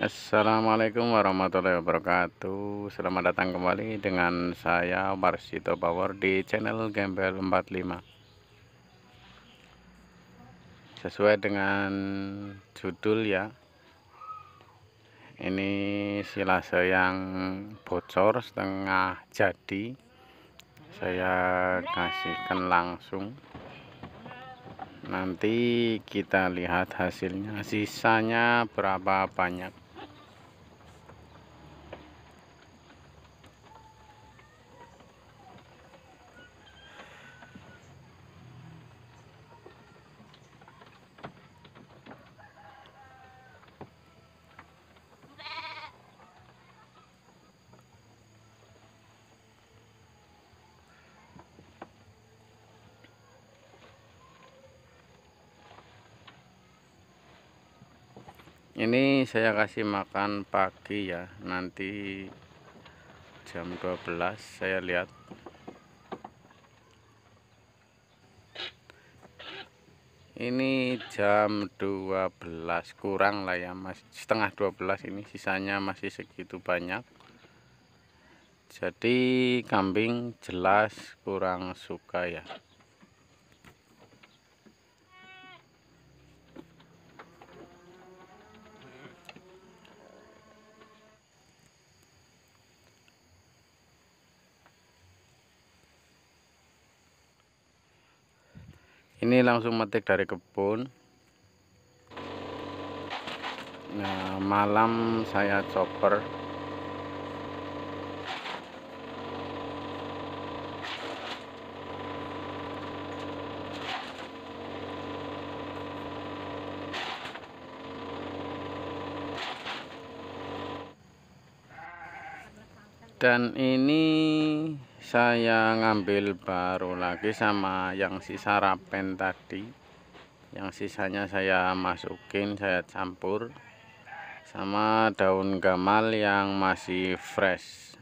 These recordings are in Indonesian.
Assalamualaikum warahmatullahi wabarakatuh Selamat datang kembali dengan saya Warsito Power di channel Gembel 45 Sesuai dengan judul ya Ini silase yang bocor setengah jadi Saya kasihkan langsung Nanti kita lihat hasilnya Sisanya berapa banyak ini saya kasih makan pagi ya nanti jam 12 saya lihat ini jam 12 kurang lah ya mas setengah 12 ini sisanya masih segitu banyak jadi kambing jelas kurang suka ya ini langsung metik dari kebun nah malam saya chopper dan ini saya ngambil baru lagi sama yang sisa rapen tadi yang sisanya saya masukin saya campur sama daun gamal yang masih fresh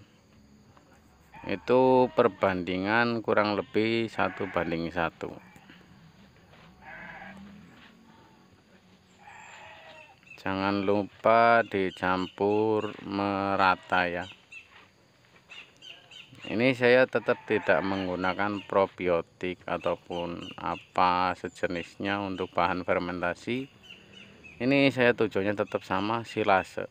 itu perbandingan kurang lebih satu banding satu jangan lupa dicampur merata ya ini saya tetap tidak menggunakan probiotik ataupun apa sejenisnya untuk bahan fermentasi ini saya tujuannya tetap sama silase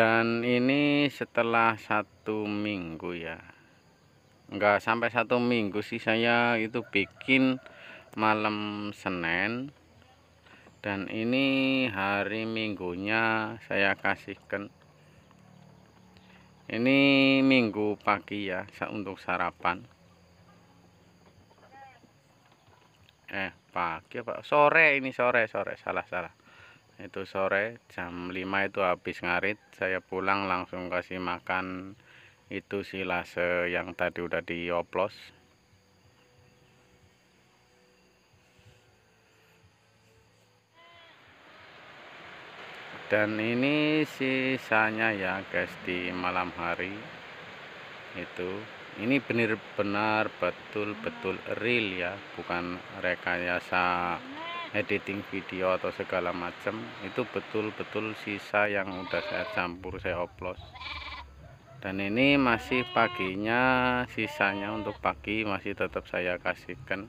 dan ini setelah satu minggu ya enggak sampai satu minggu sih saya itu bikin malam Senin dan ini hari minggunya saya kasihkan ini minggu pagi ya untuk sarapan eh pagi apa sore ini sore sore salah salah itu sore jam 5 itu habis ngarit saya pulang langsung kasih makan itu silase yang tadi udah dioplos dan ini sisanya ya guys di malam hari itu ini benar-benar betul-betul real ya bukan rekayasa editing video atau segala macam itu betul-betul sisa yang udah saya campur saya oplos dan ini masih paginya sisanya untuk pagi masih tetap saya kasihkan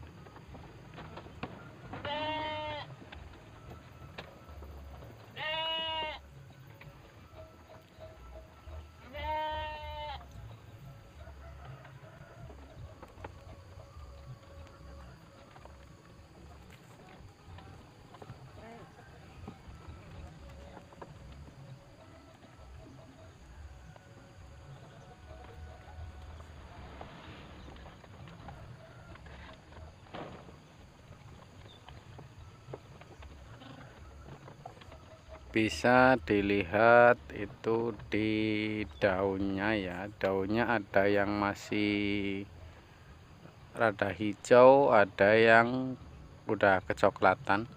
bisa dilihat itu di daunnya ya daunnya ada yang masih rada hijau ada yang udah kecoklatan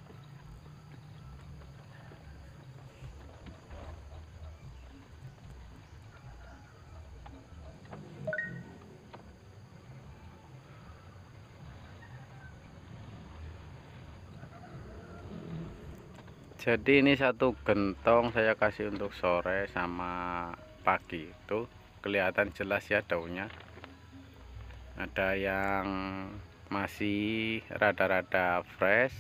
jadi ini satu gentong saya kasih untuk sore sama pagi itu kelihatan jelas ya daunnya ada yang masih rada-rada fresh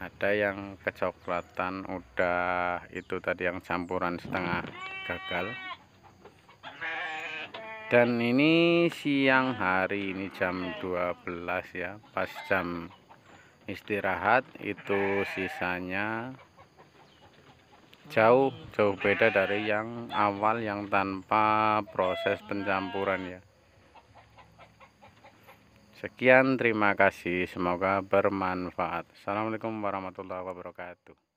ada yang kecoklatan udah itu tadi yang campuran setengah gagal dan ini siang hari ini jam 12 ya pas jam istirahat itu sisanya jauh jauh beda dari yang awal yang tanpa proses pencampuran ya sekian terima kasih semoga bermanfaat assalamualaikum warahmatullahi wabarakatuh